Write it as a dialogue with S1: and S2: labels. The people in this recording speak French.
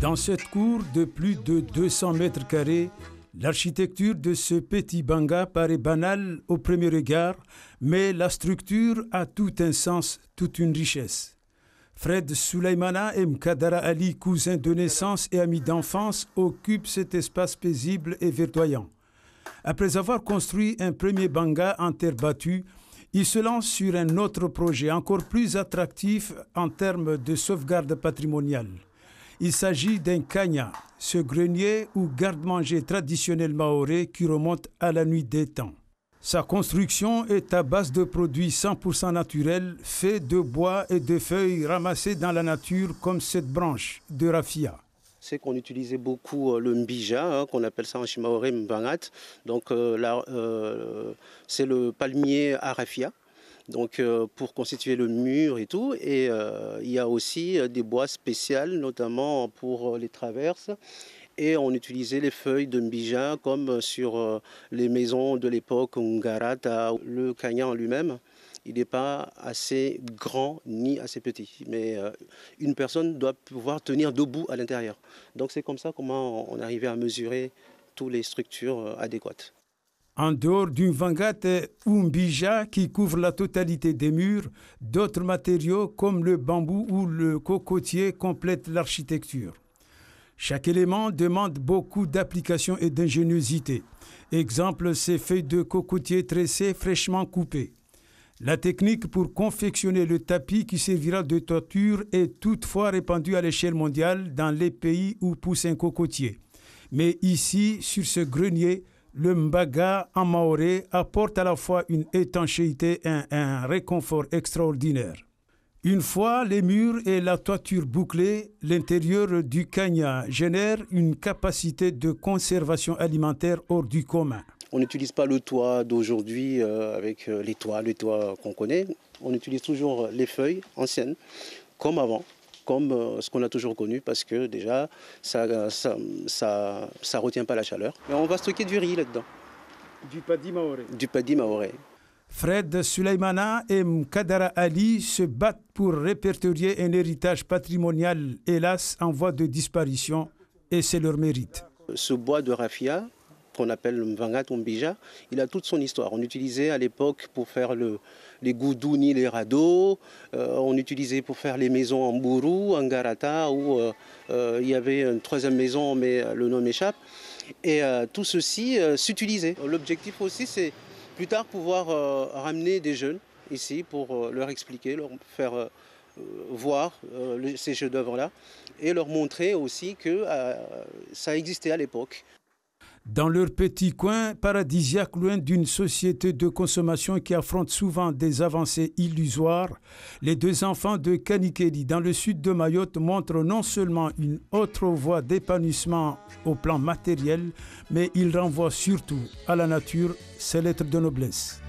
S1: Dans cette cour de plus de 200 mètres carrés, L'architecture de ce petit banga paraît banale au premier regard, mais la structure a tout un sens, toute une richesse. Fred Sulaimana et Mkadara Ali, cousins de naissance et amis d'enfance, occupent cet espace paisible et verdoyant. Après avoir construit un premier banga en terre battue, il se lance sur un autre projet encore plus attractif en termes de sauvegarde patrimoniale. Il s'agit d'un kanya, ce grenier ou garde-manger traditionnel maoré qui remonte à la nuit des temps. Sa construction est à base de produits 100% naturels faits de bois et de feuilles ramassées dans la nature comme cette branche de raffia
S2: c'est qu'on utilisait beaucoup euh, le mbija, hein, qu'on appelle ça en chimaoré mbangat. Donc euh, euh, c'est le palmier à raffia donc euh, pour constituer le mur et tout. Et euh, il y a aussi euh, des bois spéciales, notamment pour les traverses. Et on utilisait les feuilles de mbija comme sur les maisons de l'époque Ngarata. Le cagnan lui-même, il n'est pas assez grand ni assez petit. Mais une personne doit pouvoir tenir debout à l'intérieur. Donc c'est comme ça comment on arrivait à mesurer toutes les structures adéquates.
S1: En dehors d'une vangate ou qui couvre la totalité des murs, d'autres matériaux comme le bambou ou le cocotier complètent l'architecture. Chaque élément demande beaucoup d'application et d'ingéniosité. Exemple, ces feuilles de cocotier tressées fraîchement coupées. La technique pour confectionner le tapis qui servira de toiture est toutefois répandue à l'échelle mondiale dans les pays où pousse un cocotier. Mais ici, sur ce grenier, le mbaga en maoré apporte à la fois une étanchéité et un réconfort extraordinaire. Une fois les murs et la toiture bouclés, l'intérieur du kanya génère une capacité de conservation alimentaire hors du commun.
S2: On n'utilise pas le toit d'aujourd'hui euh, avec euh, les toits, les toits qu'on connaît. On utilise toujours les feuilles anciennes, comme avant comme euh, ce qu'on a toujours connu parce que déjà, ça ne ça, ça, retient pas la chaleur. Et on va stocker du riz là-dedans. Du paddy maoré. Du paddy maoré.
S1: Fred Suleimana et Mkadara Ali se battent pour répertorier un héritage patrimonial, hélas, en voie de disparition, et c'est leur mérite.
S2: Ce bois de raffia, qu'on appelle le Mvanga il a toute son histoire. On utilisait à l'époque pour faire les goudouni, les radeaux, euh, on utilisait pour faire les maisons en buru, en Garata, où euh, euh, il y avait une troisième maison, mais le nom m'échappe. Et tout ceci s'utilisait. L'objectif aussi, c'est plus tard pouvoir ramener des jeunes ici pour leur expliquer, leur faire voir ces jeux dœuvre là et leur montrer aussi que ça existait à l'époque
S1: dans leur petit coin paradisiaque loin d'une société de consommation qui affronte souvent des avancées illusoires, les deux enfants de Kanikeli dans le sud de Mayotte montrent non seulement une autre voie d'épanouissement au plan matériel, mais ils renvoient surtout à la nature ses lettres de noblesse.